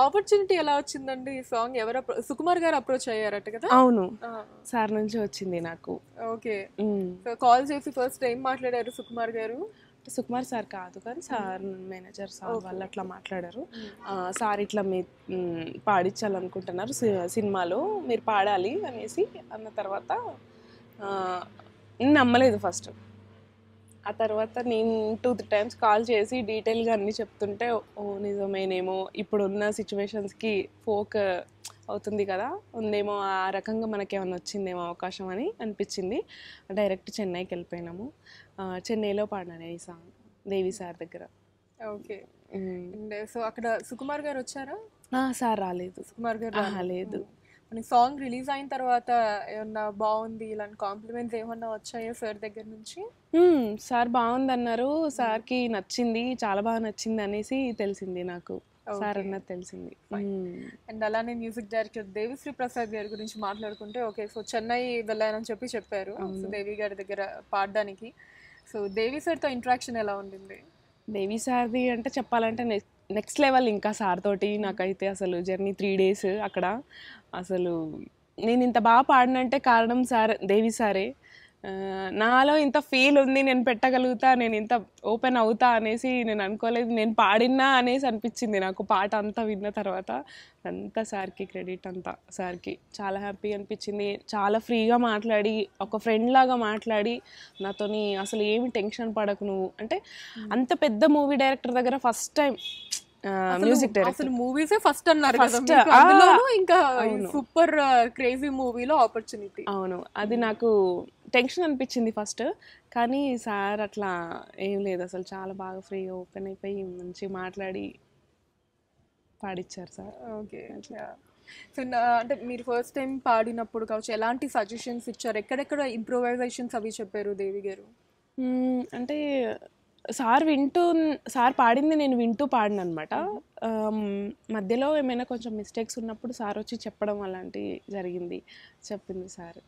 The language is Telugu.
ఆపర్చునిటీ ఎలా వచ్చిందండి ఈ సాంగ్ ఎవరు సుకుమార్ గారు అప్రోచ్ అయ్యారట కదా అవును సార్ నుంచి వచ్చింది నాకు ఓకే కాల్ చేసి ఫస్ట్ ఏం మాట్లాడారు సుకుమార్ గారు సుకుమార్ సార్ కాదు కానీ సార్ మేనేజర్ సార్ వాళ్ళు అట్లా మాట్లాడారు సార్ ఇట్లా మీ పాడించాలనుకుంటున్నారు సినిమాలో మీరు పాడాలి అనేసి అన్న తర్వాత నమ్మలేదు ఫస్ట్ ఆ తర్వాత నేను టూ త్రీ టైమ్స్ కాల్ చేసి డీటెయిల్గా అన్నీ చెప్తుంటే ఓ నిజమేనేమో ఇప్పుడున్న సిచ్యువేషన్స్కి ఫోక్ అవుతుంది కదా ఉందేమో ఆ రకంగా మనకేమైనా వచ్చిందేమో అవకాశం అని అనిపించింది డైరెక్ట్ చెన్నైకి వెళ్ళిపోయినాము చెన్నైలో పాడాను ఈ సాంగ్ దేవి సార్ దగ్గర ఓకే సో అక్కడ సుకుమార్ గారు వచ్చారా సార్ రాలేదు సుకుమార్ గారు రాలేదు సాంగ్ రిలీజ్ అయిన తర్వాత ఏమన్నా బాగుంది ఇలాంటి కాంప్లిమెంట్స్ ఏమన్నా వచ్చాయా సార్ దగ్గర నుంచి సార్ బాగుంది అన్నారు సార్ కి నచ్చింది చాలా బాగా నచ్చింది అనేసి తెలిసింది నాకు సార్ అన్నది తెలిసింది అండ్ అలానే మ్యూజిక్ డైరెక్టర్ దేవిశ్రీ ప్రసాద్ గారి గురించి మాట్లాడుకుంటే ఓకే సో చెన్నై వెళ్ళానని చెప్పి చెప్పారు దేవి గారి దగ్గర పాడడానికి సో దేవి సార్తో ఇంట్రాక్షన్ ఎలా ఉండింది దేవి సార్ది అంటే చెప్పాలంటే నెక్స్ట్ లెవెల్ ఇంకా సార్ తోటి నాకైతే అసలు జర్నీ త్రీ డేస్ అక్కడ అసలు నేను ఇంత బాగా పాడినంటే కారణం సార్ దేవి సారే నాలో ఇంత ఫీల్ ఉంది నేను పెట్టగలుగుతా నేను ఇంత ఓపెన్ అవుతా అనేసి నేను అనుకోలేదు నేను పాడినా అనేసి అనిపించింది నాకు పాట అంతా విన్న తర్వాత అంతా సార్కి క్రెడిట్ అంతా సార్కి చాలా హ్యాపీ అనిపించింది చాలా ఫ్రీగా మాట్లాడి ఒక ఫ్రెండ్ లాగా మాట్లాడి నాతోని అసలు ఏమి టెన్షన్ పడకు నువ్వు అంటే అంత పెద్ద మూవీ డైరెక్టర్ దగ్గర first time music director first అన్నారు అందులోనూ ఇంకా సూపర్ క్రేజీ మూవీలో ఆపర్చునిటీ అవును అది hmm. నాకు టెన్షన్ అనిపించింది ఫస్ట్ కానీ సార్ అట్లా ఏం లేదు అసలు చాలా బాగా ఫ్రీ ఓపెన్ అయిపోయి మంచి మాట్లాడి పాడిచ్చారు సార్ ఓకే సో అంటే మీరు ఫస్ట్ టైం పాడినప్పుడు కావచ్చు ఎలాంటి సజెషన్స్ ఇచ్చారు ఎక్కడెక్కడ ఇంప్రూవైజేషన్స్ అవి చెప్పారు దేవి గారు అంటే సార్ వింటూ సార్ పాడింది నేను వింటూ పాడిన అనమాట మధ్యలో ఏమైనా కొంచెం మిస్టేక్స్ ఉన్నప్పుడు సార్ వచ్చి చెప్పడం అలాంటివి జరిగింది చెప్పింది సార్